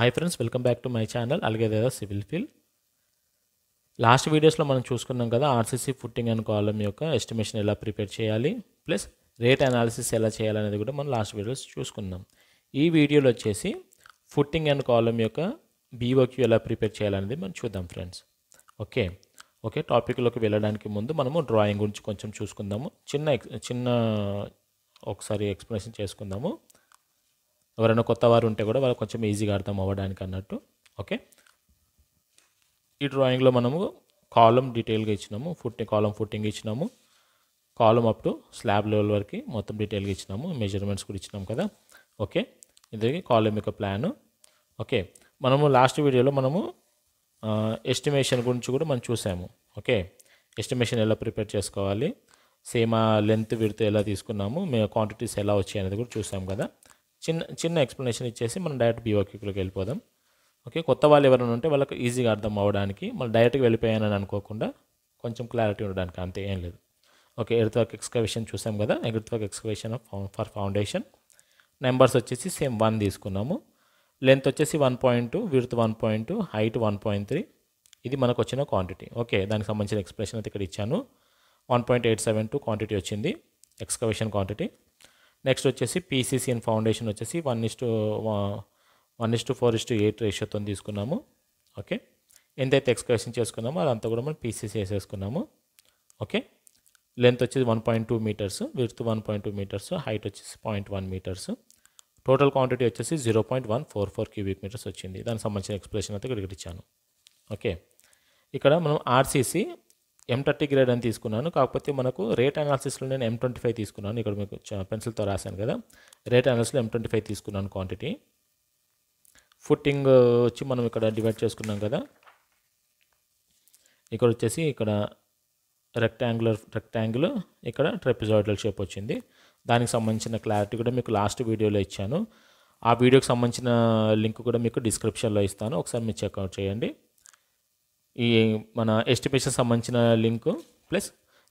hi friends welcome back to my channel అలాగే civil field last వీడియోస్లో మనం చూసుకున్నాం కదా ఆర్సీసీ ఫుట్టింగ్ అండ్ కాలం యొక్క ఎస్టిమేషన్ ఎలా ప్రిపేర్ చేయాలి ప్లస్ రేట్ అనాలిసిస్ ఎలా చేయాలనేది కూడా మనం లాస్ట్ వీడియోస్ చూసుకున్నాం ఈ వీడియోలో వచ్చేసి ఫుట్టింగ్ అండ్ కాలం యొక్క బీఓక్యూ ఎలా ప్రిపేర్ చేయాలనేది మనం చూద్దాం ఫ్రెండ్స్ ఓకే ఓకే టాపిక్లోకి వెళ్ళడానికి ముందు మనము డ్రాయింగ్ గురించి కొంచెం చూసుకుందాము చిన్న చిన్న ఒకసారి ఎక్స్ప్లెనేషన్ చేసుకుందాము ఎవరైనా కొత్త వారు ఉంటే కూడా వాళ్ళు కొంచెం ఈజీగా అర్థం అవ్వడానికి అన్నట్టు ఓకే ఈ డ్రాయింగ్లో మనము కాలం డీటెయిల్గా ఇచ్చినాము ఫుట్టింగ్ కాలం ఫుట్టింగ్ ఇచ్చినాము column up to slab level వరకు మొత్తం డీటెయిల్గా ఇచ్చినాము మెజర్మెంట్స్ కూడా ఇచ్చినాము కదా ఓకే ఇది కాలం యొక్క ప్లాన్ ఓకే మనము లాస్ట్ వీడియోలో మనము ఎస్టిమేషన్ గురించి కూడా మనం చూసాము ఓకే ఎస్టిమేషన్ ఎలా ప్రిపేర్ చేసుకోవాలి సేమ్ లెంత్ విడితే ఎలా తీసుకున్నాము మేము క్వాంటిటీస్ ఎలా వచ్చాయి అనేది కూడా చూసాము కదా చిన్న చిన్న ఎక్స్ప్లెనేషన్ ఇచ్చేసి మనం డైరెక్ట్ బీఓక్యూలోకి వెళ్ళిపోదాం ఓకే కొత్త వాళ్ళు ఎవరైనా ఉంటే వాళ్ళకి ఈజీగా అర్థం అవ్వడానికి మనం డైరెక్ట్గా వెళ్ళిపోయానని అనుకోకుండా కొంచెం క్లారిటీ ఉండడానికి అంతే ఏం లేదు ఓకే ఎర్త్ వర్క్ ఎక్స్కవేషన్ చూసాం కదా earth work excavation for foundation numbers వచ్చేసి సేమ్ వన్ తీసుకున్నాము లెంత్ వచ్చేసి one point two width one point two height one point three ఇది మనకు వచ్చిన క్వాంటిటీ ఓకే దానికి సంబంధించిన ఎక్స్ప్రెషన్ అయితే ఇక్కడ ఇచ్చాను one point eight seven two quantity వచ్చింది ఎక్స్కవేషన్ క్వాంటిటీ నెక్స్ట్ వచ్చేసి పీసీసీఎన్ ఫౌండేషన్ వచ్చేసి one is to one is to four is to eight రేషియోతో తీసుకున్నాము ఓకే ఎంతైతే ఎక్స్కర్షన్ చేసుకున్నామో అదంతా కూడా మనం పీసీసీ వేసేసుకున్నాము ఓకే లెంత్ వచ్చేసి one point two metres width one point two metres height వచ్చేసి point one metres total quantity వచ్చేసి zero point one four four cubic metres వచ్చింది దానికి సంబంధించిన ఎక్స్ప్రెషన్ అయితే ఇక్కడ ఇచ్చాను ఓకే ఇక్కడ మనం ఆర్సీసీ ఎం థర్టీ గ్రేడ్ అని తీసుకున్నాను కాకపోతే మనకు రేట్ అనాలిసిస్లో నేను ఎం ట్వంటీ ఫైవ్ తీసుకున్నాను ఇక్కడ మీకు పెన్సిల్తో రాశాను కదా రేట్ అనాలిసిస్లో ఎం ట్వంటీ ఫైవ్ తీసుకున్నాను క్వాంటిటీ ఫుట్టింగ్ వచ్చి మనం ఇక్కడ డివైడ్ చేసుకున్నాం కదా ఇక్కడ వచ్చేసి ఇక్కడ రెక్టాంగులర్ రెక్టాంగిల్ ఇక్కడ ట్రెపిజాయిడల్ షేప్ వచ్చింది దానికి సంబంధించిన క్లారిటీ కూడా మీకు లాస్ట్ వీడియోలో ఇచ్చాను ఆ వీడియోకి సంబంధించిన లింక్ కూడా మీకు డిస్క్రిప్షన్లో ఇస్తాను ఒకసారి మీరు చెక్అవుట్ చేయండి ఈ మన ఎస్టిమేషన్ సంబంధించిన లింక్ ప్లస్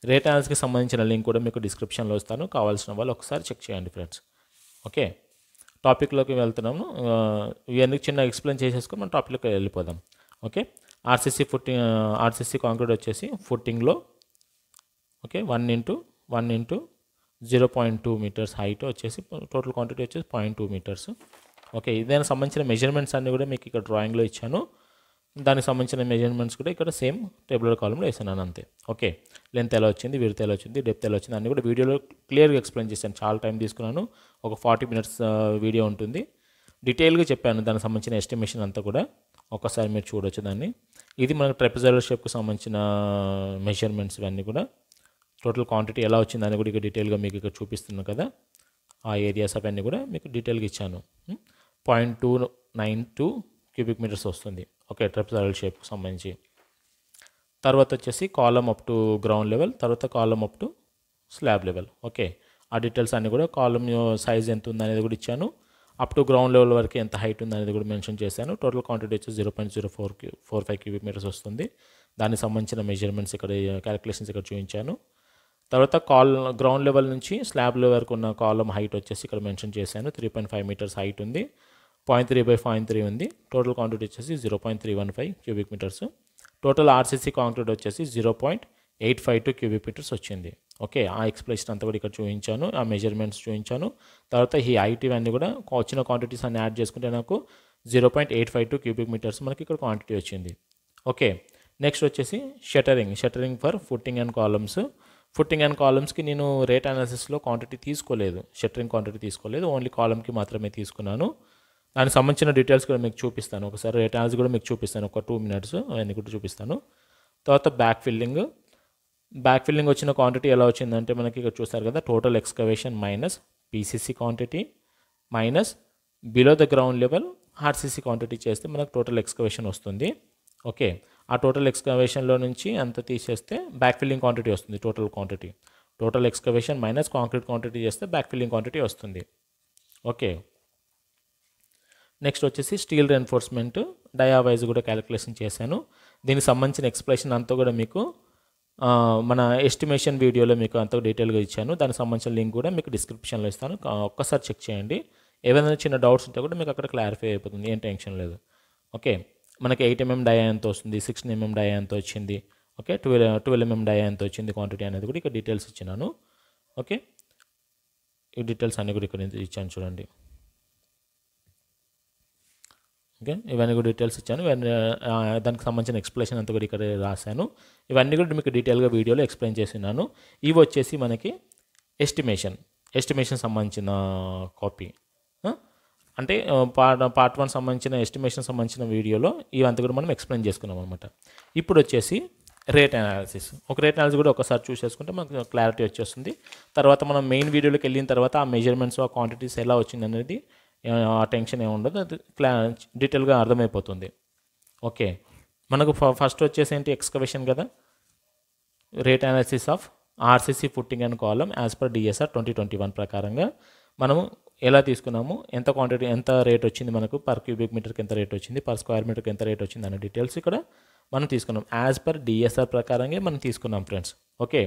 రేట్ యాన్స్కి సంబంధించిన లింక్ కూడా మీకు డిస్క్రిప్షన్లో ఇస్తాను కావాల్సిన వాళ్ళు ఒకసారి చెక్ చేయండి ఫ్రెండ్స్ ఓకే టాపిక్లోకి వెళ్తున్నాము ఇవన్నీ చిన్న ఎక్స్ప్లెయిన్ చేసేసుకుని మనం టాపిక్లోకి వెళ్ళిపోదాం okay RCC footing RCC concrete వచ్చేసి ఫుట్టింగ్లో okay one into one into zero point two metres height వచ్చేసి టోటల్ క్వాంటిటీ వచ్చేసి పాయింట్ టూ మీటర్స్ ఓకే దానికి సంబంధించిన మెజర్మెంట్స్ అన్నీ కూడా మీకు ఇక్కడ డ్రాయింగ్లో ఇచ్చాను దానికి సంబంధించిన మెజర్మెంట్స్ కూడా ఇక్కడ సేమ్ టేబులర్ కాలంలో వేసాను అంతే ఓకే లెంత్ ఎలా వచ్చింది విడత ఎలా వచ్చింది డెప్త్ ఎలా వచ్చింది అన్నీ కూడా వీడియోలో క్లియర్గా ఎక్స్ప్లెయిన్ చేశాను చాలా టైం తీసుకున్నాను ఒక ఫార్టీ మినిట్స్ వీడియో ఉంటుంది డీటెయిల్గా చెప్పాను దానికి సంబంధించిన ఎస్టిమేషన్ అంతా కూడా ఒకసారి మీరు చూడొచ్చు దాన్ని ఇది మనకు ట్రెపిజర్ షేప్కి సంబంధించిన మెజర్మెంట్స్ ఇవన్నీ కూడా టోటల్ క్వాంటిటీ ఎలా వచ్చింది అని కూడా ఇక్కడ డీటెయిల్గా మీకు ఇక్కడ చూపిస్తున్నాను కదా ఆ ఏరియాస్ అవన్నీ కూడా మీకు డీటెయిల్గా ఇచ్చాను point two nine two cubic metres వస్తుంది ఓకే ట్రెపిజాయిడల్ షేప్కి సంబంధించి తర్వాత వచ్చేసి column up to ground level తర్వాత column up to slab level okay ఆ డీటెయిల్స్ అన్నీ కూడా కాలం సైజ్ ఎంత ఉంది అనేది కూడా ఇచ్చాను అప్ టు గ్రౌండ్ లెవెల్ వరకు ఎంత హైట్ ఉంది అనేది కూడా మెన్షన్ చేశాను టోటల్ క్వాంటిటీ వచ్చి zero point zero four four five cubic metres వస్తుంది దానికి సంబంధించిన మెజర్మెంట్స్ ఇక్కడ క్యాలిక్యులేషన్స్ ఇక్కడ చూపించాను తర్వాత కాల్ గ్రౌండ్ లెవెల్ నుంచి స్లాబ్ లెవెల్ వరకు ఉన్న కాలం హైట్ వచ్చేసి ఇక్కడ మెన్షన్ చేశాను three point five metres height ఉంది point three by point three ఉంది టోటల్ క్వాంటిటీ వచ్చేసి zero point three one five cubic metres total RCC concrete వచ్చేసి zero point eight five two cubic metres వచ్చింది okay ఆ explanation అంతా కూడా ఇక్కడ చూపించాను ఆ మెజర్మెంట్స్ చూపించాను తర్వాత ఈ ఐటీ అన్నీ కూడా వచ్చిన క్వాంటిటీస్ అన్ని యాడ్ చేసుకుంటే నాకు zero point eight five two cubic metres మనకి ఇక్కడ క్వాంటిటీ వచ్చింది ఓకే నెక్స్ట్ వచ్చేసి shuttering shuttering for footing and columns footing and కాలమ్స్కి నేను రేట్ అనాలిసిస్లో క్వాంటిటీ తీసుకోలేదు షటరింగ్ క్వాంటిటీ తీసుకోలేదు ఓన్లీ కాలమ్కి మాత్రమే తీసుకున్నాను దానికి సంబంధించిన డీటెయిల్స్ కూడా మీకు చూపిస్తాను ఒకసారి రిటర్న్స్ కూడా మీకు చూపిస్తాను ఒక టూ మినిట్స్ అవన్నీ కూడా చూపిస్తాను తర్వాత బ్యాక్ ఫిల్లింగ్ బ్యాక్ ఫిల్లింగ్ వచ్చిన క్వాంటిటీ ఎలా వచ్చిందంటే మనకి ఇక్కడ చూస్తారు కదా total excavation minus PCC quantity minus below the ground level RCC quantity చేస్తే మనకు టోటల్ ఎక్స్కవేషన్ వస్తుంది ఓకే ఆ టోటల్ ఎక్స్కవేషన్లో నుంచి అంత తీసేస్తే బ్యాక్ ఫిల్లింగ్ క్వాంటిటీ వస్తుంది total quantity total excavation minus concrete quantity చేస్తే బ్యాక్ ఫిల్లింగ్ క్వాంటిటీ వస్తుంది ఓకే నెక్స్ట్ వచ్చేసి స్టీల్ రెన్ఫోర్స్మెంట్ డయావైజ్ కూడా క్యాలిక్యులేషన్ చేశాను దీనికి సంబంధించిన ఎక్స్ప్లెషన్ అంతా కూడా మీకు మన ఎస్టిమేషన్ వీడియోలో మీకు అంత డీటెయిల్గా ఇచ్చాను దానికి సంబంధించిన లింక్ కూడా మీకు డిస్క్రిప్షన్లో ఇస్తాను ఒక్కసారి చెక్ చేయండి ఏవైనా చిన్న డౌట్స్ ఉంటే కూడా మీకు అక్కడ క్లారిఫై అయిపోతుంది ఏం టెన్షన్ లేదు ఓకే మనకి ఎయిట్ ఎంఎం డయా ఎంత వస్తుంది సిక్స్టీన్ ఎంఎం డయా ఎంత వచ్చింది okay twelve twelve MM dia ఎంత వచ్చింది క్వాంటిటీ అనేది కూడా ఇక్కడ డీటెయిల్స్ ఇచ్చినాను ఓకే ఈ డీటెయిల్స్ అన్నీ కూడా ఇక్కడ ఇచ్చాను చూడండి ఓకే ఇవన్నీ కూడా డీటెయిల్స్ ఇచ్చాను ఇవన్నీ దానికి సంబంధించిన ఎక్స్ప్లెనేషన్ అంతా కూడా ఇక్కడ రాశాను ఇవన్నీ కూడా మీకు డీటెయిల్గా వీడియోలో ఎక్స్ప్లెయిన్ చేసినాను ఇవి వచ్చేసి మనకి ఎస్టిమేషన్ ఎస్టిమేషన్ సంబంధించిన కాపీ అంటే పార్ట్ పార్ట్ వన్ సంబంధించిన ఎస్టిమేషన్ సంబంధించిన వీడియోలో ఇవంతా కూడా మనం ఎక్స్ప్లెయిన్ చేసుకున్నాం అనమాట ఇప్పుడు వచ్చేసి రేట్ అనాలిసిస్ ఒక రేట్ అనాలిసిస్ కూడా ఒకసారి చూస్ చేసుకుంటే మనకు క్లారిటీ వచ్చేస్తుంది తర్వాత మనం మెయిన్ వీడియోలోకి వెళ్ళిన తర్వాత ఆ మెజర్మెంట్స్ ఆ క్వాంటిటీస్ ఎలా వచ్చింది అనేది ఆ టెన్షన్ ఏమి ఉండదు అది క్లా డీటెయిల్గా అర్థమైపోతుంది ఓకే మనకు ఫస్ట్ వచ్చేసి ఏంటి ఎక్స్కవేషన్ కదా rate analysis of RCC footing and column as per DSR twenty twenty one ప్రకారంగా మనము ఎలా తీసుకున్నాము ఎంత క్వాంటిటీ ఎంత రేట్ వచ్చింది మనకు పర్ క్యూబిక్ మీటర్కి ఎంత రేట్ వచ్చింది పర్ స్క్వేర్ మీటర్కి ఎంత రేట్ వచ్చింది అనే డీటెయిల్స్ ఇక్కడ మనం తీసుకున్నాం యాజ్ పర్ డిఎస్ఆర్ ప్రకారంగా మనం తీసుకున్నాం friends okay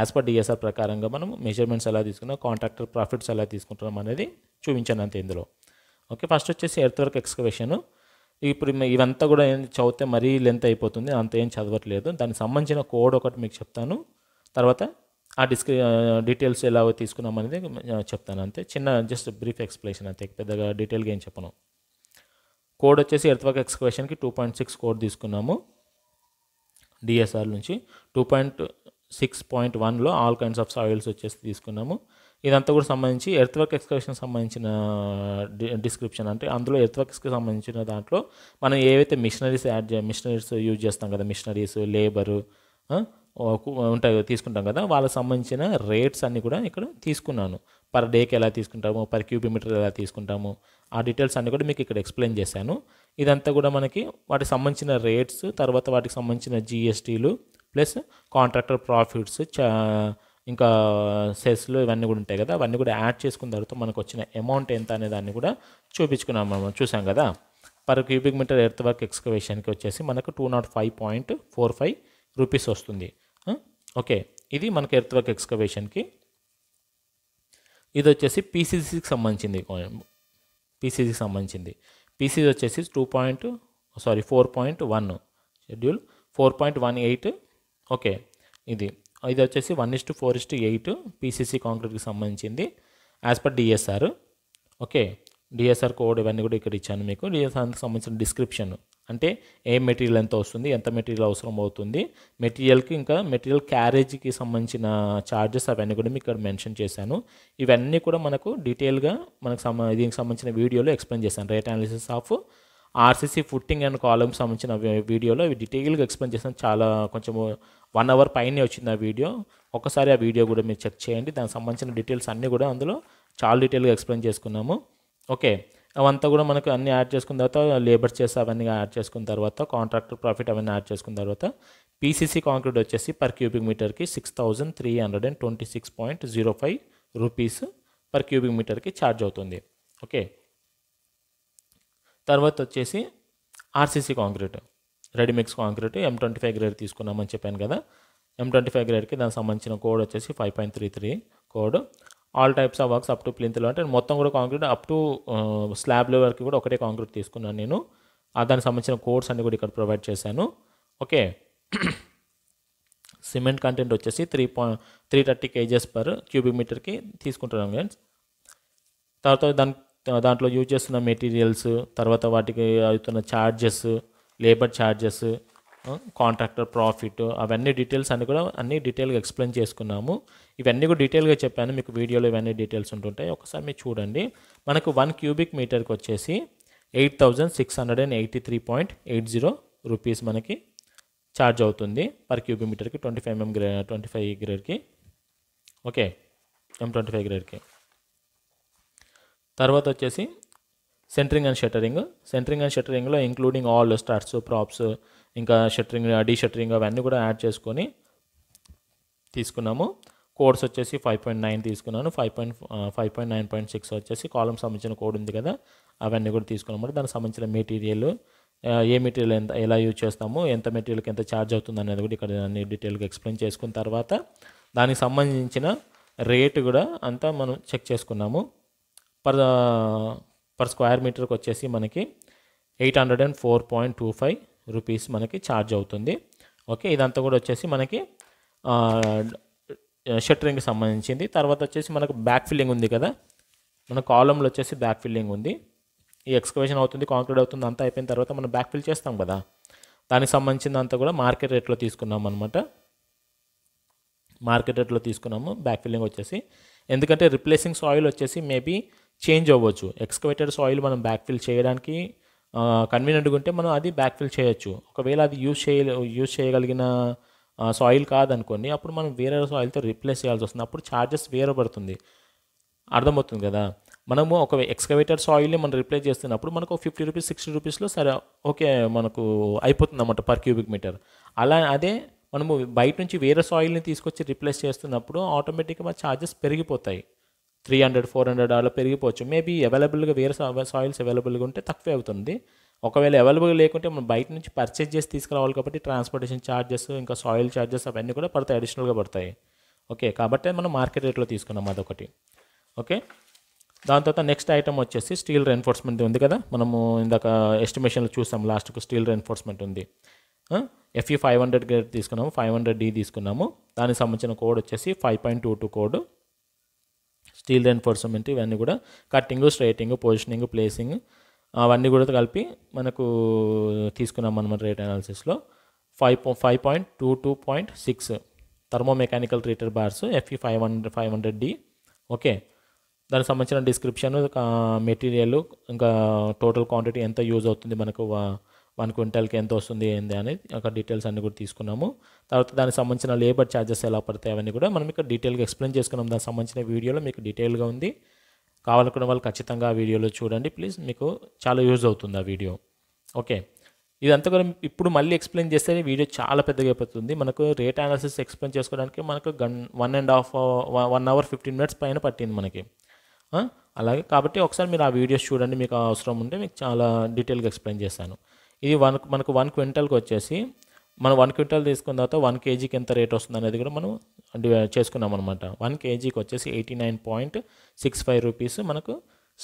as per DSR ప్రకారంగా మనం మెజర్మెంట్స్ ఎలా తీసుకున్నాం కాంట్రాక్టర్ ప్రాఫిట్స్ ఎలా తీసుకుంటున్నాం అనేది చూపించాను అంతే ఇందులో ఓకే ఫస్ట్ వచ్చేసి ఎర్త్ వర్క్ ఎక్స్కవేషను ఇప్పుడు ఇవంతా కూడా ఏం చదివితే మరీ లెంత్ అయిపోతుంది అంత ఏం చదవట్లేదు దానికి సంబంధించిన కోడ్ ఒకటి మీకు చెప్తాను తర్వాత ఆ డిస్క్రి డీటెయిల్స్ ఎలా తీసుకున్నాం అనేది చెప్తాను అంతే చిన్న జస్ట్ బ్రీఫ్ ఎక్స్ప్లెనేషన్ అంతే పెద్దగా డీటెయిల్గా ఏం చెప్పను కోడ్ వచ్చేసి ఎర్త్ వర్క్ ఎక్స్కవేషన్కి టూ పాయింట్ సిక్స్ కోడ్ తీసుకున్నాము డిఎస్ఆర్ నుంచి టూ పాయింట్ సిక్స్ పాయింట్ వన్లో ఆల్ కైండ్స్ ఆఫ్ సాయిల్స్ వచ్చేసి తీసుకున్నాము ఇదంతా కూడా సంబంధించి ఎర్త్వర్క్ ఎక్స్కర్షన్ సంబంధించిన డిస్క్రిప్షన్ అంటే అందులో ఎర్త్వర్క్స్కి సంబంధించిన దాంట్లో మనం ఏవైతే మిషనరీస్ యాడ్ మిషనరీస్ యూజ్ చేస్తాం కదా మిషనరీస్ లేబరు ఉంటాయి తీసుకుంటాం కదా వాళ్ళకి సంబంధించిన రేట్స్ అన్నీ కూడా ఇక్కడ తీసుకున్నాను పర్ డేకి ఎలా తీసుకుంటాము పర్ క్యూబిమీటర్ ఎలా తీసుకుంటాము ఆ డీటెయిల్స్ అన్నీ కూడా మీకు ఇక్కడ ఎక్స్ప్లెయిన్ చేశాను ఇదంతా కూడా మనకి వాటికి సంబంధించిన రేట్స్ తర్వాత వాటికి సంబంధించిన జిఎస్టీలు ప్లస్ కాంట్రాక్టర్ ప్రాఫిట్స్ ఇంకా సెస్లు ఇవన్నీ కూడా ఉంటాయి కదా అవన్నీ కూడా యాడ్ చేసుకున్న తర్వాత మనకు వచ్చిన అమౌంట్ ఎంత అనే దాన్ని కూడా చూపించుకున్నాం మనం చూసాం కదా per cubic metre earth work ఎక్స్కవేషన్కి వచ్చేసి మనకు two not five point four five rupees వస్తుంది ఓకే ఇది మనకు ఎర్త్ వర్క్ ఎక్స్కవేషన్కి ఇది వచ్చేసి పీసీసీకి సంబంధించింది పీసీసీకి సంబంధించింది పీసీసీ వచ్చేసి two point sorry four point one schedule four point one eight okay ఇది ఇది వచ్చేసి one is to four is to eight PCC కాంక్రీట్కి సంబంధించింది as per DSR okay DSR code ఇవన్నీ కూడా ఇక్కడ ఇచ్చాను మీకు డిఎస్ఆర్కి సంబంధించిన డిస్క్రిప్షన్ అంటే ఏ మెటీరియల్ ఎంత వస్తుంది ఎంత మెటీరియల్ అవసరం అవుతుంది మెటీరియల్కి ఇంకా మెటీరియల్ క్యారేజ్కి సంబంధించిన ఛార్జెస్ అవన్నీ కూడా మీకు ఇక్కడ మెన్షన్ చేశాను ఇవన్నీ కూడా మనకు డీటెయిల్గా మనకు దీనికి సంబంధించిన వీడియోలో ఎక్స్ప్లెయిన్ చేశాను rate analysis of RCC footing and కాలమ్కి సంబంధించిన వీడియోలో డీటెయిల్గా ఎక్స్ప్లెయిన్ చేసిన చాలా కొంచెం వన్ అవర్ పైనే వచ్చింది ఆ వీడియో ఒకసారి ఆ వీడియో కూడా మీరు చెక్ చేయండి దానికి సంబంధించిన డీటెయిల్స్ అన్నీ కూడా అందులో చాలా డీటెయిల్గా ఎక్స్ప్లెయిన్ చేసుకున్నాము ఓకే అవంతా కూడా మనకు అన్ని యాడ్ చేసుకున్న తర్వాత లేబర్ చేసి అవన్నీ యాడ్ చేసుకున్న తర్వాత కాంట్రాక్టర్ ప్రాఫిట్ అవన్నీ యాడ్ చేసుకున్న తర్వాత పీసీసీ కాంక్రీట్ వచ్చేసి పర్ క్యూబిక్ మీటర్కి six thousand three hundred and twenty six point zero five rupees per cubic మీటర్కి ఛార్జ్ అవుతుంది ఓకే తర్వాత వచ్చేసి RCC concrete ready mix concrete M twenty five grade తీసుకున్నామని చెప్పాను కదా ఎం ట్వంటీ ఫైవ్ గ్రేడ్కి దానికి సంబంధించిన కోడ్ వచ్చేసి five point three three code all types of works up to ప్లింత్లో అంటే మొత్తం కూడా కాంక్రీట్ అప్ టు స్లాబ్ లెవెల్కి కూడా ఒకటే కాంక్రీట్ తీసుకున్నాను నేను దానికి సంబంధించిన కోడ్స్ అన్ని కూడా ఇక్కడ ప్రొవైడ్ చేశాను ఓకే సిమెంట్ కంటెంట్ వచ్చేసి three point three thirty kgs per cubic మీటర్కి తీసుకుంటున్నాం ఫ్రెండ్స్ తర్వాత దాని దాంట్లో యూజ్ చేస్తున్న మెటీరియల్స్ తర్వాత వాటికి అవుతున్న charges labour charges contractor profit అవన్నీ డీటెయిల్స్ అన్నీ కూడా అన్నీ డీటెయిల్గా ఎక్స్ప్లెయిన్ చేసుకున్నాము ఇవన్నీ కూడా డీటెయిల్గా చెప్పాను మీకు వీడియోలో ఇవన్నీ డీటెయిల్స్ ఉంటుంటాయి ఒకసారి మీరు చూడండి మనకు వన్ క్యూబిక్ మీటర్కి వచ్చేసి eight thousand six hundred and eighty three point eight zero rupees మనకి ఛార్జ్ అవుతుంది పర్ క్యూబిక్ మీటర్కి twenty five M grey twenty five గ్రేడ్కి ఓకే ఎం ట్వంటీ ఫైవ్ గ్రేడ్కి తర్వాత వచ్చేసి centering and shuttering centring and షట్టరింగ్లో ఇంక్లూడింగ్ ఆల్ స్టార్ట్స్ ప్రాప్స్ ఇంకా shuttering deshuttering అవన్నీ కూడా యాడ్ చేసుకొని తీసుకున్నాము కోడ్స్ వచ్చేసి ఫైవ్ పాయింట్ నైన్ తీసుకున్నాను five point five point nine point six వచ్చేసి కాలం సంబంధించిన కోడ్ ఉంది కదా అవన్నీ కూడా తీసుకున్నాము దానికి సంబంధించిన మెటీరియల్ ఏ మెటీరియల్ ఎంత ఎలా యూజ్ చేస్తాము ఎంత మెటీరియల్కి ఎంత ఛార్జ్ అవుతుంది అనేది కూడా ఇక్కడ అన్ని డీటెయిల్గా ఎక్స్ప్లెయిన్ చేసుకున్న తర్వాత దానికి సంబంధించిన రేటు కూడా అంతా మనం చెక్ చేసుకున్నాము పర్ పర్ స్క్వేర్ మీటర్కి వచ్చేసి మనకి eight hundred and four point two five rupees మనకి ఛార్జ్ అవుతుంది ఓకే ఇదంతా కూడా వచ్చేసి మనకి షట్టరింగ్కి సంబంధించింది తర్వాత వచ్చేసి మనకు బ్యాక్ ఫిల్లింగ్ ఉంది కదా మన కాలంలో వచ్చేసి బ్యాక్ ఫిల్లింగ్ ఉంది ఈ ఎక్స్కవేషన్ అవుతుంది కాంక్రీట్ అవుతుంది అంతా అయిపోయిన తర్వాత మనం బ్యాక్ ఫిల్ చేస్తాం కదా దానికి సంబంధించింది అంతా కూడా మార్కెట్ రేట్లో తీసుకున్నాం అనమాట మార్కెట్ రేట్లో తీసుకున్నాము బ్యాక్ ఫిల్లింగ్ వచ్చేసి ఎందుకంటే రిప్లేసింగ్ సాయిల్ వచ్చేసి మేబీ చేంజ్ అవ్వచ్చు ఎక్స్కవేటెడ్ సాయిల్ మనం బ్యాక్ఫిల్ చేయడానికి కన్వీనియంట్గా ఉంటే మనం అది బ్యాక్ఫిల్ చేయొచ్చు ఒకవేళ అది యూజ్ చేయ యూజ్ చేయగలిగిన సాయిల్ కాదనుకోండి అప్పుడు మనం వేరే సాయిల్తో రీప్లేస్ చేయాల్సి వస్తుంది అప్పుడు ఛార్జెస్ వేరే పడుతుంది అర్థమవుతుంది కదా మనము ఒక ఎక్స్కవేటర్ సాయిల్ని మనం రీప్లేస్ చేస్తున్నప్పుడు మనకు ఫిఫ్టీ రూపీస్ సిక్స్టీ రూపీస్లో సరే ఓకే మనకు అయిపోతుంది అన్నమాట పర్ క్యూబిక్ మీటర్ అలా అదే మనము బయట నుంచి వేరే సాయిల్ని తీసుకొచ్చి రీప్లేస్ చేస్తున్నప్పుడు ఆటోమేటిక్గా మన ఛార్జెస్ పెరిగిపోతాయి త్రీ హండ్రెడ్ ఫోర్ హండ్రెడ్ అలా పెరిగిపోవచ్చు మేబీ అవైలబుల్గా వేరే సాయిల్స్ అవైలబుల్గా ఉంటే తక్కువే అవుతుంది ఒకవేళ అవైలబుల్ లేకుంటే మనం బయట నుంచి పర్చేజ్ చేసి తీసుకురావాలి కాబట్టి ట్రాన్స్పోర్టేషన్ ఛార్జెస్ ఇంకా సాయిల్ ఛార్జెస్ అవన్నీ కూడా పడతాయి అడిషనల్గా పడతాయి ఓకే కాబట్టి మనం మార్కెట్ రేట్లో తీసుకున్నాం అదొకటి ఓకే దాని తర్వాత నెక్స్ట్ ఐటమ్ వచ్చేసి స్టీల్ రెన్ఫోర్స్మెంట్ ఉంది కదా మనము ఇందాక ఎస్టిమేషన్లో చూసాం లాస్ట్కు స్టీల్ రెన్ఫోర్స్మెంట్ ఉంది ఎఫ్ఈ ఫైవ్ హండ్రెడ్ గేట్ తీసుకున్నాము ఫైవ్ హండ్రెడ్ డి తీసుకున్నాము దానికి సంబంధించిన కోడ్ వచ్చేసి five point two two code steel reinforcement ఇవన్నీ కూడా కట్టింగ్ స్ట్రైటింగ్ పొజిషనింగ్ ప్లేసింగ్ అవన్నీ కూడా కలిపి మనకు తీసుకున్నాం అనమాట రేట్ అనాలిసిస్లో five five point two two point six thermo mechanical రీటర్ bars FE five hundred five hundred D okay దానికి సంబంధించిన డిస్క్రిప్షన్ మెటీరియల్ ఇంకా టోటల్ క్వాంటిటీ ఎంత యూజ్ అవుతుంది మనకు వన్ క్వింటల్కి ఎంత వస్తుంది ఏంది అనేది అక్కడ డీటెయిల్స్ అన్ని కూడా తీసుకున్నాము తర్వాత దానికి సంబంధించిన లేబర్ ఛార్జెస్ ఎలా పడతాయి అవన్నీ కూడా మనం ఇక్కడ డీటెయిల్గా ఎక్స్ప్లెయిన్ చేసుకున్నాం దానికి సంబంధించిన వీడియోలో మీకు డీటెయిల్గా ఉంది కావాలనుకున్న వాళ్ళు ఖచ్చితంగా ఆ వీడియోలో చూడండి ప్లీజ్ మీకు చాలా యూజ్ అవుతుంది ఆ వీడియో ఓకే ఇదంతా కూడా ఇప్పుడు మళ్ళీ ఎక్స్ప్లెయిన్ చేస్తే వీడియో చాలా పెద్దగా అయిపోతుంది మనకు రేట్ అనాలిసిస్ ఎక్స్ప్లెయిన్ చేసుకోవడానికి మనకు గన్ one and half one hour fifteen minutes పైన పట్టింది మనకి అలాగే కాబట్టి ఒకసారి మీరు ఆ వీడియోస్ చూడండి మీకు అవసరం ఉంటే మీకు చాలా డీటెయిల్గా ఎక్స్ప్లెయిన్ చేశాను ఇది వన్ మనకు వన్ క్వింటల్కి వచ్చేసి మనం వన్ క్వింటల్ తీసుకున్న తర్వాత వన్ కేజీకి ఎంత రేట్ వస్తుంది అనేది కూడా మనం చేసుకున్నాం అనమాట వన్ కేజీకి వచ్చేసి eighty nine point six five rupees మనకు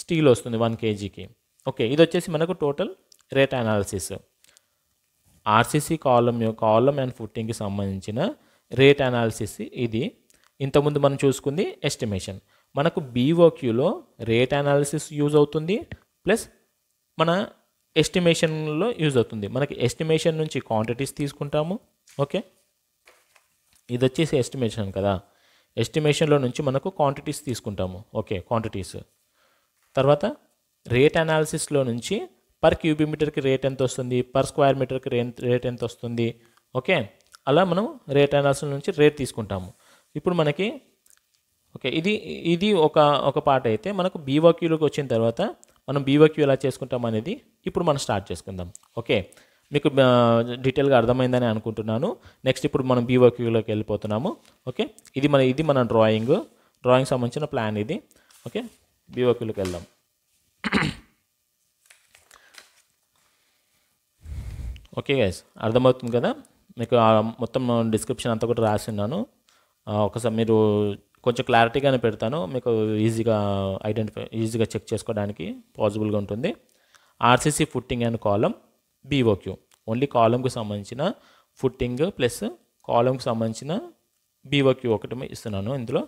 స్టీల్ వస్తుంది వన్ కేజీకి ఓకే ఇది వచ్చేసి మనకు total rate analysis RCC column column and ఫుట్టింగ్కి సంబంధించిన రేట్ అనాలిసిస్ ఇది ఇంతకుముందు మనం చూసుకుంది ఎస్టిమేషన్ మనకు బీఓక్యూలో రేట్ అనాలిసిస్ యూజ్ అవుతుంది ప్లస్ మన ఎస్టిమేషన్లో యూజ్ అవుతుంది మనకి ఎస్టిమేషన్ నుంచి క్వాంటిటీస్ తీసుకుంటాము ఓకే ఇది వచ్చేసి ఎస్టిమేషన్ కదా ఎస్టిమేషన్లో నుంచి మనకు క్వాంటిటీస్ తీసుకుంటాము ఓకే క్వాంటిటీస్ తర్వాత రేట్ అనాలిసిస్లో నుంచి పర్ క్యూబిక్ మీటర్కి రేట్ ఎంత వస్తుంది పర్ స్క్వేర్ మీటర్కి రేట్ రేట్ ఎంత వస్తుంది ఓకే అలా మనం రేట్ అనాలిసిస్ నుంచి రేట్ తీసుకుంటాము ఇప్పుడు మనకి ఓకే ఇది ఇది ఒక ఒక పాట అయితే మనకు బీవాక్యూలోకి వచ్చిన తర్వాత మనం బీవాక్యూ ఎలా చేసుకుంటాం అనేది ఇప్పుడు మనం స్టార్ట్ చేసుకుందాం ఓకే మీకు డీటెయిల్గా అర్థమైందని అనుకుంటున్నాను నెక్స్ట్ ఇప్పుడు మనం బీఓక్యూలోకి వెళ్ళిపోతున్నాము ఓకే ఇది మన ఇది మన డ్రాయింగ్ డ్రాయింగ్ సంబంధించిన ప్లాన్ ఇది ఓకే బీఓక్యూలోకి వెళ్దాం ఓకే గైస్ అర్థమవుతుంది కదా మీకు మొత్తం డిస్క్రిప్షన్ అంతా కూడా రాసిన్నాను ఒకసారి మీరు కొంచెం క్లారిటీగానే పెడతాను మీకు ఈజీగా ఐడెంటిఫై ఈజీగా చెక్ చేసుకోవడానికి పాసిబుల్గా ఉంటుంది RCC footing and column BOQ only కాలంకు సంబంధించిన ఫుట్టింగ్ ప్లస్ కాలంకు సంబంధించిన బీఓక్యూ ఒకటి ఇస్తున్నాను ఇందులో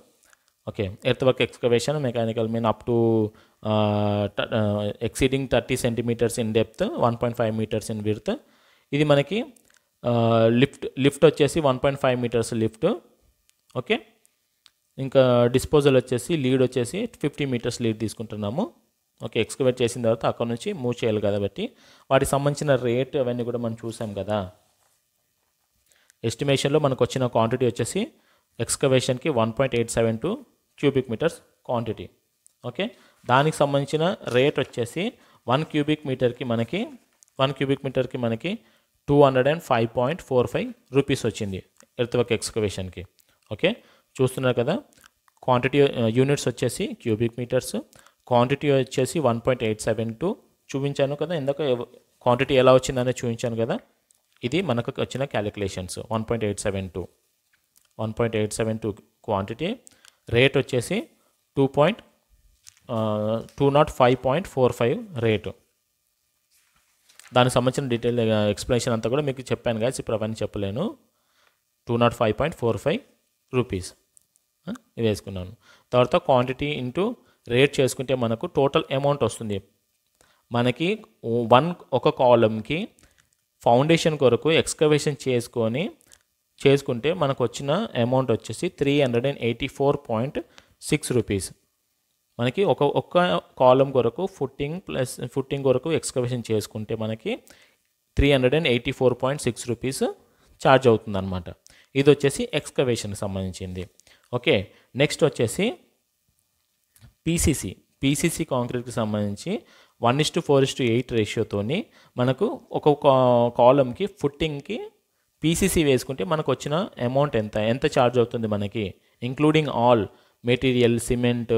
okay earth work excavation mechanical mean up to exceeding thirty centimetres in depth one point five metres in width ఇది మనకి లిఫ్ట్ లిఫ్ట్ వచ్చేసి one point five metres lift okay ఇంకా డిస్పోజల్ వచ్చేసి లీడ్ వచ్చేసి ఫిఫ్టీ మీటర్స్ లీడ్ తీసుకుంటున్నాము okay excavate చేసిన తర్వాత అక్కడ నుంచి మూవ్ చేయాలి కాబట్టి వాటికి సంబంధించిన రేట్ అవన్నీ కూడా మనం చూసాం కదా ఎస్టిమేషన్లో మనకు వచ్చిన క్వాంటిటీ వచ్చేసి ఎక్స్కవేషన్కి one point eight seven two cubic metres quantity okay దానికి సంబంధించిన రేట్ వచ్చేసి వన్ క్యూబిక్ మీటర్కి మనకి వన్ క్యూబిక్ మీటర్కి మనకి two hundred and five point four five rupees వచ్చింది ఎర్త్వర్క్ ఎక్స్కవేషన్కి ఓకే చూస్తున్నారు కదా క్వాంటిటీ యూనిట్స్ uh, వచ్చేసి క్యూబిక్ మీటర్స్ క్వాంటిటీ వచ్చేసి one point eight seven two చూపించాను కదా ఇందాక క్వాంటిటీ ఎలా వచ్చిందనే చూపించాను కదా ఇది మనకు వచ్చిన calculations one point eight seven two one point eight seven two quantity rate వచ్చేసి two point two not five point four five rate దానికి సంబంధించిన డీటెయిల్ ఎక్స్ప్లెనేషన్ అంతా కూడా మీకు చెప్పాను కదా ఇప్పుడు అవన్నీ చెప్పలేను two not five point four five rupees వేసుకున్నాను తర్వాత క్వాంటిటీ ఇంటూ రేట్ చేసుకుంటే మనకు టోటల్ అమౌంట్ వస్తుంది మనకి వన్ ఒక కాలంకి ఫౌండేషన్ కొరకు ఎక్స్కవేషన్ చేసుకొని చేసుకుంటే మనకు వచ్చిన అమౌంట్ వచ్చేసి three hundred and eighty four point six rupees మనకి ఒక ఒక్క కాలం కొరకు ఫుట్టింగ్ ప్లస్ ఫుట్టింగ్ కొరకు ఎక్స్కవేషన్ చేసుకుంటే మనకి three hundred and eighty four point six rupees charge అవుతుందన్నమాట ఇది వచ్చేసి ఎక్స్కవేషన్కి సంబంధించింది ఓకే నెక్స్ట్ వచ్చేసి పీసీసీ పీసీసీ కాంక్రీట్కి సంబంధించి one is to four is to eight రేషియోతోని మనకు ఒక్కొక్క కాలంకి ఫుట్టింగ్కి పీసీసీ వేసుకుంటే మనకు వచ్చిన అమౌంట్ ఎంత ఎంత ఛార్జ్ అవుతుంది మనకి including all material cement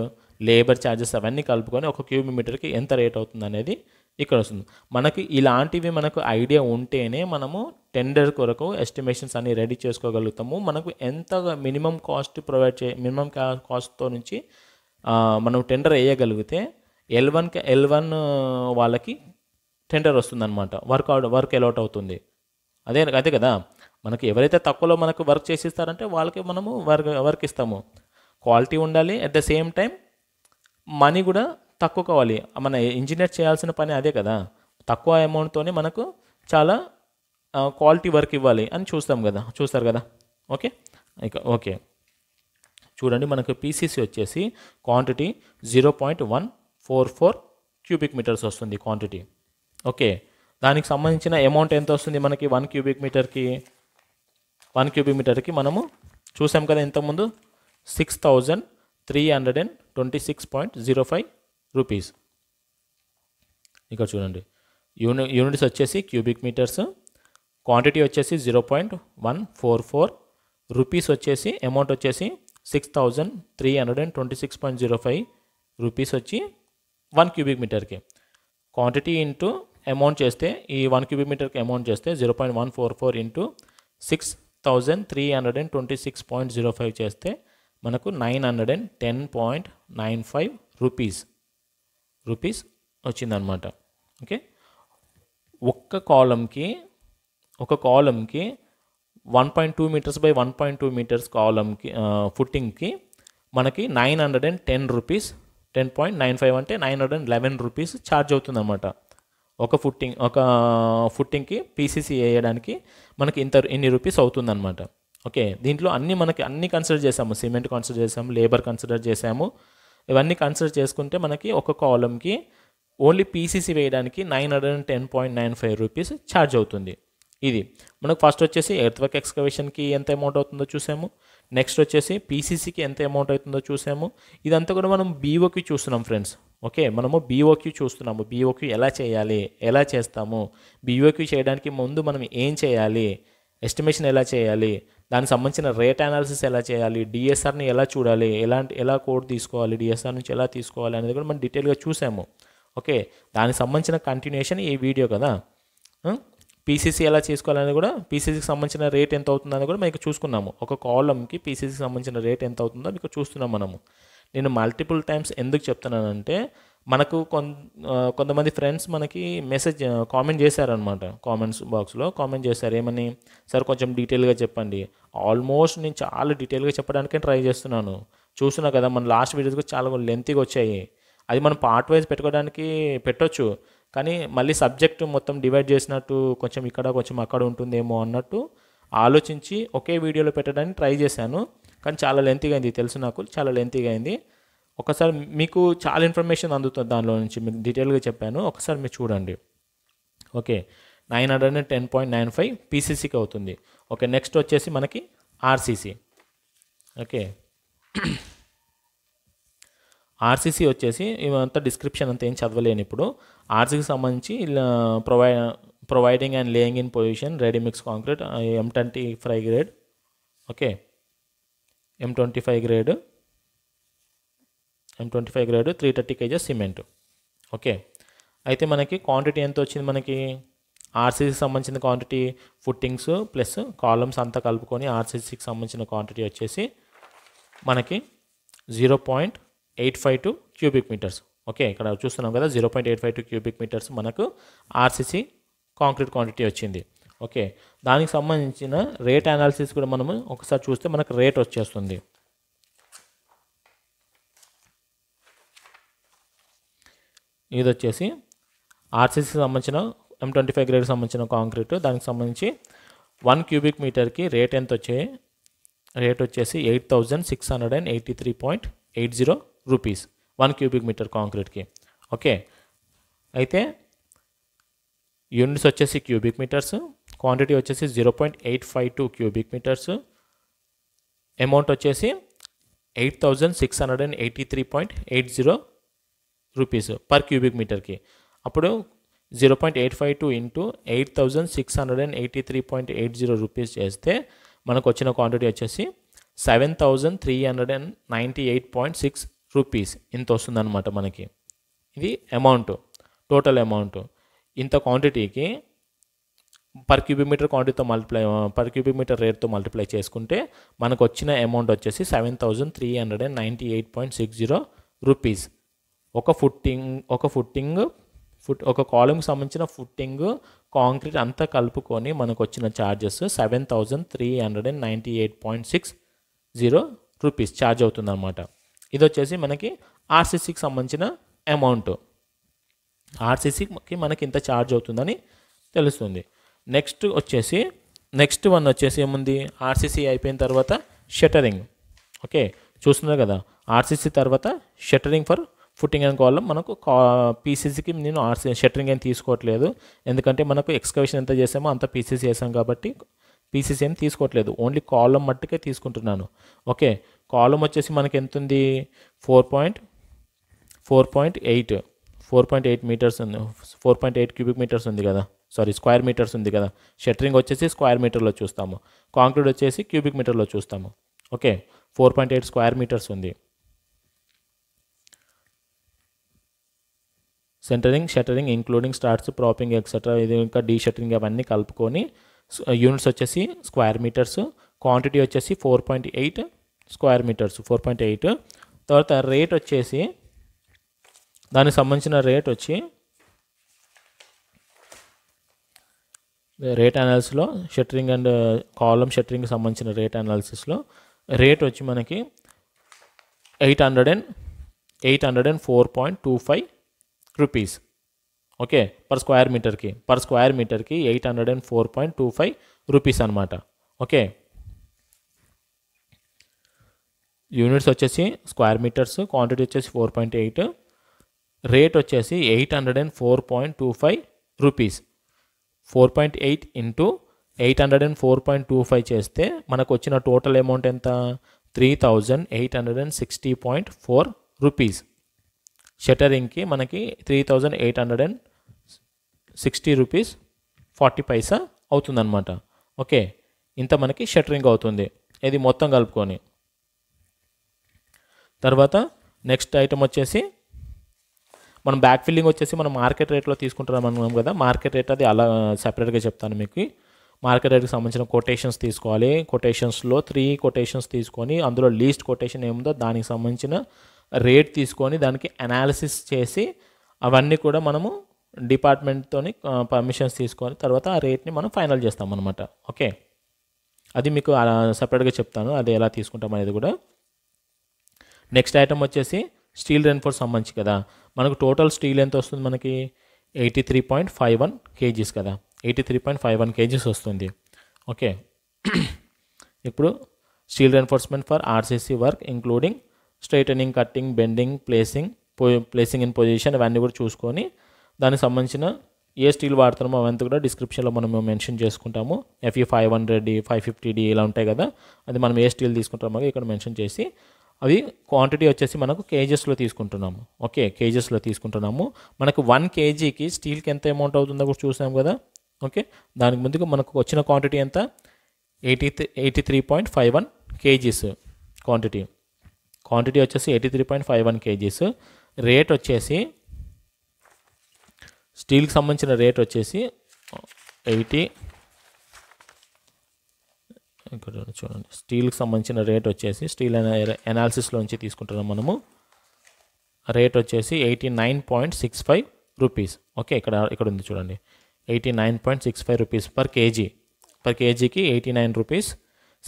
labour charges అవన్నీ కలుపుకొని ఒక క్యూబిక్ మీటర్కి ఎంత రేట్ అవుతుంది అనేది ఇక్కడ వస్తుంది మనకి ఇలాంటివి మనకు ఐడియా ఉంటేనే మనము టెండర్ కొరకు ఎస్టిమేషన్స్ అన్ని రెడీ చేసుకోగలుగుతాము మనకు ఎంత మినిమం కాస్ట్ ప్రొవైడ్ చే మినిమం కాస్ట్తో నుంచి మనం టెండర్ వేయగలిగితే ఎల్ వన్ ఎల్ వన్ వాళ్ళకి టెండర్ వస్తుంది అనమాట వర్క్ వర్క్ అలాట్ అవుతుంది అదే అదే కదా మనకి ఎవరైతే తక్కువలో మనకు వర్క్ చేసిస్తారంటే వాళ్ళకి మనము వర్క్ వర్క్ ఇస్తాము క్వాలిటీ ఉండాలి at the same time money కూడా తక్కువ కావాలి మన ఇంజనీర్ చేయాల్సిన పని అదే కదా తక్కువ అమౌంట్తోనే మనకు చాలా క్వాలిటీ వర్క్ ఇవ్వాలి అని చూస్తాం కదా చూస్తారు కదా ఓకే ఇక ఓకే చూడండి మనకు పీసీసీ వచ్చేసి quantity zero point one four four cubic metres వస్తుంది క్వాంటిటీ ఓకే దానికి సంబంధించిన అమౌంట్ ఎంత వస్తుంది మనకి వన్ క్యూబిక్ మీటర్కి వన్ క్యూబిక్ మీటర్కి మనము చూసాం కదా ఇంతకుముందు six thousand three hundred and twenty six point zero five rupees ఇక్కడ చూడండి యూని యూనిట్స్ వచ్చేసి క్యూబిక్ మీటర్స్ క్వాంటిటీ వచ్చేసి zero point one four four rupees వచ్చేసి అమౌంట్ వచ్చేసి six thousand three hundred and twenty six point zero five rupees వచ్చి one cubic మీటర్కి quantity into amount చేస్తే ఈ వన్ క్యూబిక్ మీటర్కి అమౌంట్ చేస్తే zero point one four four into six thousand three hundred and twenty six point zero five చేస్తే మనకు nine hundred and ten point nine five rupees rupees వచ్చిందనమాట okay ఒక్క కాలంకి ఒక కాలంకి one point two metres by one point two metres కాలంకి ఫుట్టింగ్కి మనకి nine hundred and ten rupees ten point nine five అంటే nine hundred and eleven rupees charge అవుతుందన్నమాట ఒక ఫుట్టింగ్ ఒక ఫుట్టింగ్కి పీసీసీ వేయడానికి మనకి ఇంత ఎన్ని రూపీస్ అవుతుందన్నమాట ఓకే దీంట్లో అన్నీ మనకి అన్ని కన్సిడర్ చేసాము సిమెంట్ కన్సిడర్ చేసాము లేబర్ కన్సిడర్ చేసాము ఇవన్నీ కన్సిడర్ చేసుకుంటే మనకి ఒక కాలంకి ఓన్లీ పీసీసీ వేయడానికి nine hundred and ten point nine five rupees charge అవుతుంది ఇది మనకు ఫస్ట్ వచ్చేసి ఎర్త్వర్క్ ఎక్స్కవేషన్కి ఎంత అమౌంట్ అవుతుందో చూసాము నెక్స్ట్ వచ్చేసి పీసీసీకి ఎంత అమౌంట్ అవుతుందో చూసాము ఇదంతా కూడా మనం బీఓకి చూస్తున్నాం ఫ్రెండ్స్ ఓకే మనము బీఓక్యూ చూస్తున్నాము బీఓక్యూ ఎలా చేయాలి ఎలా చేస్తాము బీఓక్యూ చేయడానికి ముందు మనం ఏం చేయాలి ఎస్టిమేషన్ ఎలా చేయాలి దానికి సంబంధించిన రేట్ అనాలిసిస్ ఎలా చేయాలి డిఎస్ఆర్ని ఎలా చూడాలి ఎలాంటి ఎలా కోడ్ తీసుకోవాలి డిఎస్ఆర్ నుంచి ఎలా తీసుకోవాలి అనేది కూడా మనం డీటెయిల్గా చూసాము ఓకే దానికి సంబంధించిన కంటిన్యూషన్ ఈ వీడియో కదా పీసీసీ ఎలా చేసుకోవాలని కూడా పీసీసీకి సంబంధించిన రేట్ ఎంత అవుతుందని కూడా మీకు చూసుకున్నాము ఒక కాలంకి పీసీసీకి సంబంధించిన రేట్ ఎంత అవుతుందో మీకు చూస్తున్నాం మనము నేను మల్టిపుల్ టైమ్స్ ఎందుకు చెప్తున్నానంటే మనకు కొంతమంది ఫ్రెండ్స్ మనకి మెసేజ్ కామెంట్ చేశారనమాట కామెంట్స్ బాక్స్లో కామెంట్ చేశారు ఏమని సార్ కొంచెం డీటెయిల్గా చెప్పండి ఆల్మోస్ట్ నేను చాలా డీటెయిల్గా చెప్పడానికే ట్రై చేస్తున్నాను చూస్తున్నా కదా మన లాస్ట్ వీడియోస్ కూడా చాలా లెంతీగా వచ్చాయి అది మనం పార్ట్ వైజ్ పెట్టుకోవడానికి పెట్టొచ్చు కానీ మళ్ళీ సబ్జెక్టు మొత్తం డివైడ్ చేసినట్టు కొంచెం ఇక్కడ కొంచెం అక్కడ ఉంటుందేమో అన్నట్టు ఆలోచించి ఒకే వీడియోలో పెట్టడానికి ట్రై చేశాను కానీ చాలా లెంతీగా అయింది తెలుసు నాకు చాలా లెంతీగా అయింది ఒకసారి మీకు చాలా ఇన్ఫర్మేషన్ అందుతుంది దానిలో నుంచి మీకు డీటెయిల్గా చెప్పాను ఒకసారి మీరు చూడండి okay nine hundred and ten point nine five పీసీసీకి అవుతుంది ఓకే నెక్స్ట్ వచ్చేసి మనకి ఆర్సీసీ ఓకే ఆర్సీసీ వచ్చేసి ఇవంతా డిస్క్రిప్షన్ అంతా ఏం చదవలేను ఇప్పుడు ఆర్సీకి సంబంధించి provide providing and laying in position ready mix concrete M twenty five grade okay M twenty five grade M twenty five grade three thirty kgs cement okay అయితే మనకి quantity ఎంత వచ్చింది మనకి ఆర్సీసీకి సంబంధించిన క్వాంటిటీ ఫుట్టింగ్స్ ప్లస్ కాలమ్స్ అంతా కలుపుకొని ఆర్సీసీకి సంబంధించిన quantity వచ్చేసి మనకి zero point eight five two cubic metres okay ఇక్కడ చూస్తున్నాం కదా zero point eight five two cubic metres మనకు ఆర్సీసీ కాంక్రీట్ క్వాంటిటీ వచ్చింది ఓకే దానికి సంబంధించిన రేట్ అనాలిసిస్ కూడా మనము ఒకసారి చూస్తే మనకు రేట్ వచ్చేస్తుంది ఇది వచ్చేసి ఆర్సీసీకి సంబంధించిన ఎం ట్వంటీ ఫైవ్ గ్రేడ్కి సంబంధించిన కాంక్రీట్ దానికి సంబంధించి వన్ క్యూబిక్ మీటర్కి రేట్ ఎంత వచ్చే రేట్ వచ్చేసి eight thousand six hundred and eighty three point eight zero rupees one cubic metre కాంక్రీట్కి ఓకే అయితే యూనిట్స్ వచ్చేసి క్యూబిక్ మీటర్స్ క్వాంటిటీ వచ్చేసి zero point eight five two cubic metres amount వచ్చేసి eight thousand six hundred and eighty three point eight zero rupees per cubic మీటర్కి అప్పుడు zero point eight five two into eight thousand six hundred and eighty three point eight zero rupees చేస్తే మనకు వచ్చిన quantity వచ్చేసి seven thousand three hundred and ninety eight point six rupees ఇంత వస్తుందన్నమాట మనకి ఇది అమౌంట్ టోటల్ అమౌంట్ ఇంత క్వాంటిటీకి పర్ క్యూబిక్ మీటర్ క్వాంటిటీతో మల్టిప్లై పర్ క్యూబిక్ మీటర్ రేట్తో మల్టిప్లై చేసుకుంటే మనకు వచ్చిన అమౌంట్ వచ్చేసి seven thousand three hundred and ninety eight point six zero rupees ఒక ఫుట్టింగ్ ఒక ఫుట్టింగ్ ఫుట్ ఒక కాలంకి సంబంధించిన ఫుట్టింగ్ కాంక్రీట్ అంతా కలుపుకొని మనకు వచ్చిన charges seven thousand three hundred and ninety eight point six zero rupees charge అవుతుందన్నమాట ఇది వచ్చేసి మనకి ఆర్సీసీకి సంబంధించిన అమౌంట్ ఆర్సీసీకి మనకి ఇంత ఛార్జ్ అవుతుందని తెలుస్తుంది నెక్స్ట్ వచ్చేసి నెక్స్ట్ వన్ వచ్చేసి ఏముంది ఆర్సీసీ అయిపోయిన తర్వాత షటరింగ్ ఓకే చూస్తున్నారు కదా ఆర్సీసీ తర్వాత shuttering for footing and column మనకు కా పీసీసీకి నేను ఆర్సీ షటరింగ్ ఏం తీసుకోవట్లేదు ఎందుకంటే మనకు ఎక్స్కవేషన్ ఎంత చేసామో అంత పీసీసీ చేసాం కాబట్టి పీసెస్ ఏం తీసుకోవట్లేదు ఓన్లీ కాలం మట్టుకే తీసుకుంటున్నాను ఓకే కాలం వచ్చేసి మనకి ఎంత ఉంది four point four point eight four point eight metres ఉంది four point eight cubic metres ఉంది కదా సారీ స్క్వేర్ మీటర్స్ ఉంది కదా షట్టరింగ్ వచ్చేసి స్క్వేర్ మీటర్లో చూస్తాము కాంక్రీట్ వచ్చేసి క్యూబిక్ మీటర్లో చూస్తాము okay four point eight square meters ఉంది centering shuttering including starts propping etcetera ఇది ఇంకా డీ షటరింగ్ అవన్నీ కలుపుకొని యూనిట్స్ వచ్చేసి స్క్వేర్ మీటర్స్ క్వాంటిటీ వచ్చేసి four point eight square meters four point eight తర్వాత రేట్ వచ్చేసి దానికి సంబంధించిన రేట్ వచ్చి రేట్ అనాలిసిస్లో షట్టరింగ్ అండ్ కాలం షట్టరింగ్కి సంబంధించిన రేట్ అనాలిసిస్లో రేట్ వచ్చి మనకి eight hundred and eight hundred and four point two five rupees okay per square metre के पर स्क्वायर मीटर की 804.25 रुपीस अनమాట ओके यूनिट्स వచ్చేసి స్క్వేర్ మీటర్స్ క్వాంటిటీ వచ్చేసి 4.8 రేట్ వచ్చేసి 804.25 రూపీస్ 4.8 * 804.25 చేస్తే మనకు వచ్చిన టోటల్ అమౌంట్ ఎంత 3860.4 రూపీస్ షట్టరింగ్ కి మనకి 3800 సిక్స్టీ రూపీస్ ఫార్టీ పైసా అవుతుందన్నమాట ఓకే ఇంత మనకి షటరింగ్ అవుతుంది ఇది మొత్తం కలుపుకొని తర్వాత నెక్స్ట్ ఐటమ్ వచ్చేసి మనం బ్యాక్ ఫిల్లింగ్ వచ్చేసి మనం మార్కెట్ రేట్లో తీసుకుంటున్నాం అనుకున్నాం కదా మార్కెట్ రేట్ అది అలా సెపరేట్గా చెప్తాను మీకు మార్కెట్ రేట్కి సంబంధించిన కొటేషన్స్ తీసుకోవాలి కొటేషన్స్లో త్రీ కొటేషన్స్ తీసుకొని అందులో లీస్ట్ కొటేషన్ ఏముందో దానికి సంబంధించిన రేట్ తీసుకొని దానికి అనాలిసిస్ చేసి అవన్నీ కూడా మనము డిపార్ట్మెంట్తో పర్మిషన్స్ తీసుకొని తర్వాత ఆ రేట్ని మనం ఫైనల్ చేస్తాం అనమాట ఓకే అది మీకు సపరేట్గా చెప్తాను అది ఎలా తీసుకుంటాం అనేది కూడా నెక్స్ట్ ఐటమ్ వచ్చేసి స్టీల్ రెన్ఫోర్స్ సంబంధించి కదా మనకు టోటల్ స్టీల్ ఎంత వస్తుంది మనకి eighty three point five one kgs కదా eighty three point five one kgs వస్తుంది ఓకే ఇప్పుడు steel reinforcement for RCC work including straightening cutting bending placing placing in position ఇవన్నీ కూడా చూసుకొని దానికి సంబంధించిన ఏ స్టీల్ వాడుతున్నామో అవంతా కూడా డిస్క్రిప్షన్లో మనం మెన్షన్ చేసుకుంటాము FE five hundred D five fifty D ఇలా ఉంటాయి కదా అది మనం ఏ స్టీల్ తీసుకుంటామో ఇక్కడ మెన్షన్ చేసి అవి క్వాంటిటీ వచ్చేసి మనకు కేజెస్లో తీసుకుంటున్నాము ఓకే కేజెస్లో తీసుకుంటున్నాము మనకు వన్ కేజీకి స్టీల్కి ఎంత అమౌంట్ అవుతుందో కూడా చూసాము కదా ఓకే దానికి ముందుగా మనకు వచ్చిన క్వాంటిటీ ఎంత eighty eighty three point five one kgs quantity quantity వచ్చేసి eighty three point five one kgs rate వచ్చేసి స్టీల్కి సంబంధించిన రేట్ వచ్చేసి ఎయిటీ ఇక్కడ చూడండి స్టీల్కి సంబంధించిన రేట్ వచ్చేసి స్టీల్ ఎనాలిసిస్లోంచి తీసుకుంటున్నాం మనము రేట్ వచ్చేసి eighty nine point six five rupees okay ఇక్కడ ఇక్కడ ఉంది చూడండి eighty nine point six five rupees per kg per కేజీకి eighty nine rupees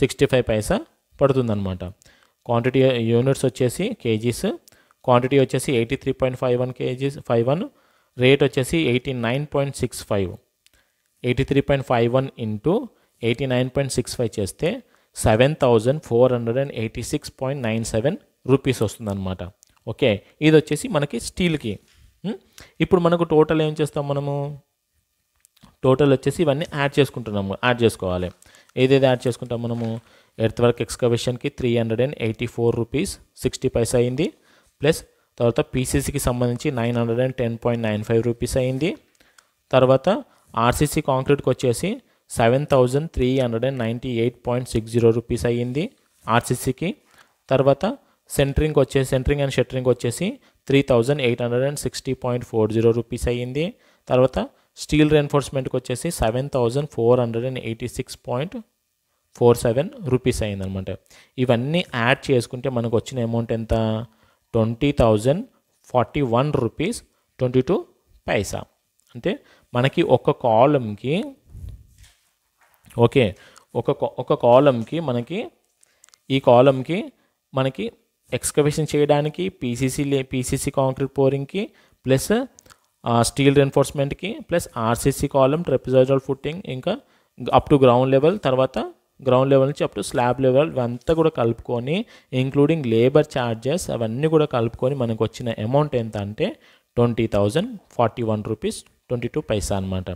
sixty five paisa పడుతుందన్నమాట క్వాంటిటీ యూనిట్స్ వచ్చేసి కేజీస్ క్వాంటిటీ వచ్చేసి eighty three point five one kgs five one rate వచ్చేసి eighty nine point six five eighty three point five one into eighty nine point six five చేస్తే seven thousand four hundred and eighty six point nine seven rupees వస్తుందన్నమాట okay ఇది వచ్చేసి మనకి స్టీల్కి ఇప్పుడు మనకు total ఏం చేస్తాం మనము టోటల్ వచ్చేసి ఇవన్నీ యాడ్ చేసుకుంటున్నాము యాడ్ చేసుకోవాలి ఏదేది యాడ్ చేసుకుంటాం మనము ఎర్త్ వర్క్ ఎక్స్కవేషన్కి three hundred and eighty four rupees sixty paisa అయింది ప్లస్ తర్వాత పీసీసీకి సంబంధించి nine hundred and ten point nine five rupees అయింది తర్వాత ఆర్సీసీ కాంక్రీట్కి వచ్చేసి seven thousand three hundred and ninety eight point six zero rupees అయ్యింది ఆర్సీసీకి తర్వాత సెంటరింగ్ వచ్చేసి సెంటరింగ్ అండ్ షెట్రింగ్ వచ్చేసి three thousand eight hundred and sixty point four zero rupees అయ్యింది తర్వాత స్టీల్ రెన్ఫోర్స్మెంట్కి వచ్చేసి seven thousand four hundred and eighty six point four seven rupees అనమాట ఇవన్నీ యాడ్ చేసుకుంటే మనకు వచ్చిన అమౌంట్ ఎంత twenty thousand forty one rupees twenty two paisa అంటే మనకి ఒక కాలంకి ఓకే ఒక ఒక కాలంకి మనకి ఈ కాలంకి మనకి ఎక్స్కవేషన్ చేయడానికి పీసీసీ లే పీసీసీ కాంక్రీట్ పోరింగ్కి ప్లస్ స్టీల్ రెన్ఫోర్స్మెంట్కి plus RCC column trapezoidal footing ఇంకా అప్ టు గ్రౌండ్ లెవెల్ తర్వాత గ్రౌండ్ లెవెల్ నుంచి అప్ టు స్లాబ్ లెవెల్ ఇవంతా కూడా కలుపుకొని ఇంక్లూడింగ్ లేబర్ ఛార్జెస్ అవన్నీ కూడా కలుపుకొని మనకు వచ్చిన అమౌంట్ ఎంత అంటే twenty thousand forty one rupees twenty two paisa అనమాట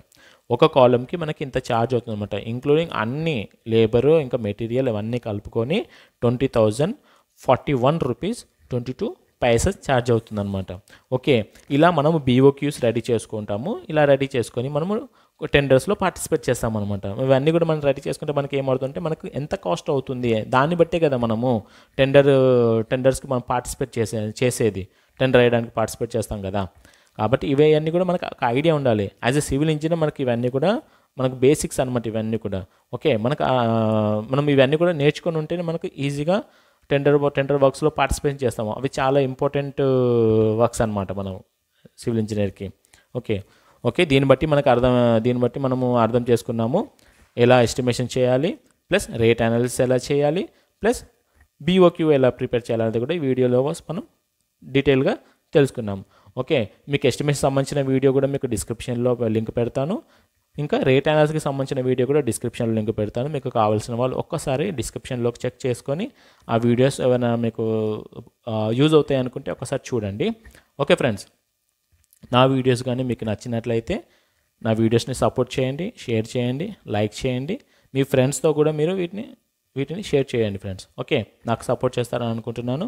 ఒక కాలంకి మనకి ఇంత ఛార్జ్ అవుతుంది అనమాట ఇంక్లూడింగ్ అన్ని లేబరు ఇంకా మెటీరియల్ అవన్నీ కలుపుకొని twenty thousand forty one rupees twenty two paisa charge అవుతుందన్నమాట ఓకే ఇలా మనము బీఓక్యూస్ రెడీ చేసుకుంటాము ఇలా రెడీ చేసుకొని మనము టెండర్స్లో పార్టిసిపేట్ చేస్తామన్నమాట ఇవన్నీ కూడా మనం రెడీ చేసుకుంటే మనకి ఏమవుతుందంటే మనకు ఎంత కాస్ట్ అవుతుంది దాన్ని బట్టే కదా మనము టెండర్ టెండర్స్కి మనం పార్టిసిపేట్ చేసే చేసేది టెండర్ వేయడానికి పార్టిసిపేట్ చేస్తాం కదా కాబట్టి ఇవన్నీ కూడా మనకు ఒక ఐడియా ఉండాలి యాజ్ ఎ సివిల్ ఇంజనీర్ మనకి ఇవన్నీ కూడా మనకు బేసిక్స్ అనమాట ఇవన్నీ కూడా ఓకే మనకు మనం ఇవన్నీ కూడా నేర్చుకొని ఉంటేనే మనకు ఈజీగా టెండర్ టెండర్ వర్క్స్లో పార్టిసిపేట్ చేస్తాము అవి చాలా ఇంపార్టెంట్ వర్క్స్ అనమాట మనం సివిల్ ఇంజనీర్కి ఓకే ఓకే దీన్ని బట్టి మనకు అర్థం దీన్ని బట్టి మనము అర్థం చేసుకున్నాము ఎలా ఎస్టిమేషన్ చేయాలి ప్లస్ రేట్ అనాలిసిస్ ఎలా చేయాలి ప్లస్ బీఓక్యూ ఎలా ప్రిపేర్ చేయాలనేది కూడా ఈ వీడియోలో మనం డీటెయిల్గా తెలుసుకున్నాము ఓకే మీకు ఎస్టిమేషన్ సంబంధించిన వీడియో కూడా మీకు డిస్క్రిప్షన్లో లింక్ పెడతాను ఇంకా రేట్ అనాలిసిస్కి సంబంధించిన వీడియో కూడా డిస్క్రిప్షన్లో లింక్ పెడతాను మీకు కావాల్సిన వాళ్ళు ఒక్కసారి డిస్క్రిప్షన్లోకి చెక్ చేసుకొని ఆ వీడియోస్ ఏమైనా మీకు యూజ్ అవుతాయి అనుకుంటే ఒకసారి చూడండి ఓకే ఫ్రెండ్స్ నా వీడియోస్ కానీ మీకు నచ్చినట్లయితే నా వీడియోస్ని సపోర్ట్ చేయండి షేర్ చేయండి లైక్ చేయండి మీ ఫ్రెండ్స్తో కూడా మీరు వీటిని వీటిని షేర్ చేయండి ఫ్రెండ్స్ ఓకే నాకు సపోర్ట్ చేస్తారని అనుకుంటున్నాను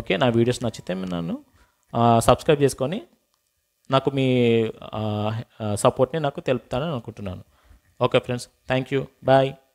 ఓకే నా వీడియోస్ నచ్చితే నన్ను సబ్స్క్రైబ్ చేసుకొని నాకు మీ సపోర్ట్ని నాకు తెలుపుతానని అనుకుంటున్నాను okay friends thank you bye